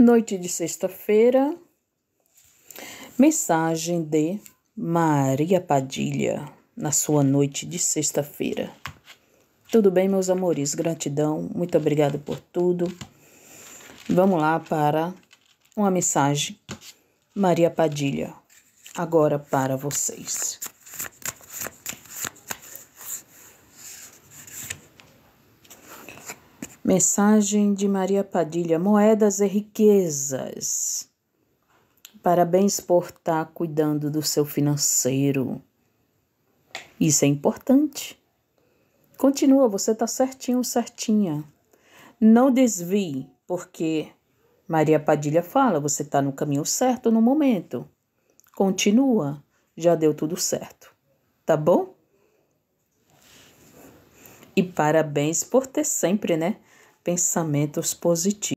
Noite de sexta-feira, mensagem de Maria Padilha na sua noite de sexta-feira. Tudo bem, meus amores? Gratidão, muito obrigada por tudo. Vamos lá para uma mensagem, Maria Padilha, agora para vocês. Mensagem de Maria Padilha: Moedas e riquezas. Parabéns por estar tá cuidando do seu financeiro. Isso é importante. Continua, você está certinho, certinha. Não desvie, porque Maria Padilha fala: você está no caminho certo no momento. Continua, já deu tudo certo. Tá bom? E parabéns por ter sempre, né? pensamentos positivos.